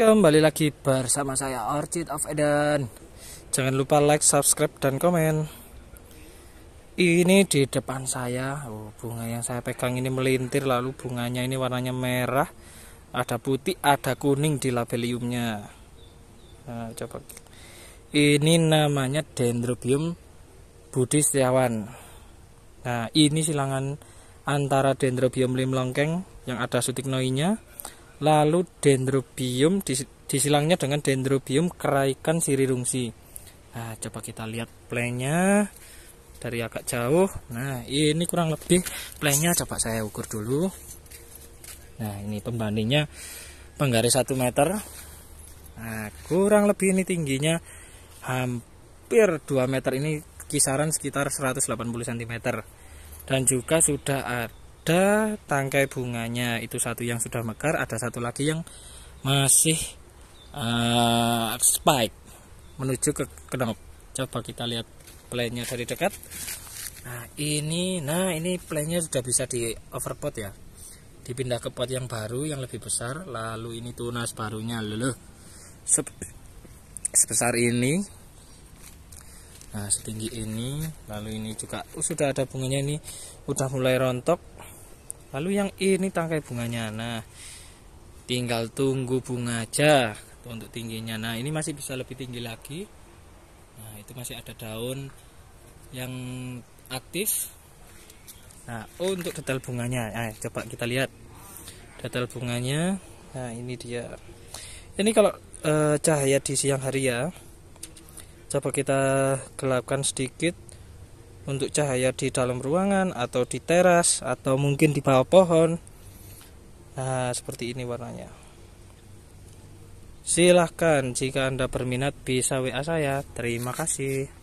Kembali lagi bersama saya Orchid of Eden Jangan lupa like, subscribe, dan komen Ini di depan saya oh, Bunga yang saya pegang ini melintir Lalu bunganya ini warnanya merah Ada putih, ada kuning di labeliumnya nah, Coba Ini namanya Dendrobium Budi Setiawan Nah ini silangan antara Dendrobium limlongkeng Yang ada sutiknoinya Lalu dendrobium disilangnya dengan dendrobium keraikan sirirungsi. Nah, coba kita lihat plengnya dari agak jauh. Nah, ini kurang lebih plengnya coba saya ukur dulu. Nah, ini pembandingnya penggaris 1 meter. Nah, kurang lebih ini tingginya hampir 2 meter ini kisaran sekitar 180 cm. Dan juga sudah ada ada tangkai bunganya itu satu yang sudah mekar ada satu lagi yang masih uh, spike menuju ke knop coba kita lihat plannya dari dekat nah ini nah ini plannya sudah bisa di overpot ya dipindah ke pot yang baru yang lebih besar lalu ini tunas barunya loh sebesar ini nah setinggi ini lalu ini juga uh, sudah ada bunganya ini udah mulai rontok lalu yang ini tangkai bunganya nah tinggal tunggu bunga aja untuk tingginya nah ini masih bisa lebih tinggi lagi nah itu masih ada daun yang aktif nah oh, untuk detail bunganya nah, coba kita lihat detail bunganya nah ini dia ini kalau e, cahaya di siang hari ya coba kita gelapkan sedikit untuk cahaya di dalam ruangan atau di teras atau mungkin di bawah pohon nah seperti ini warnanya silahkan jika anda berminat bisa WA saya terima kasih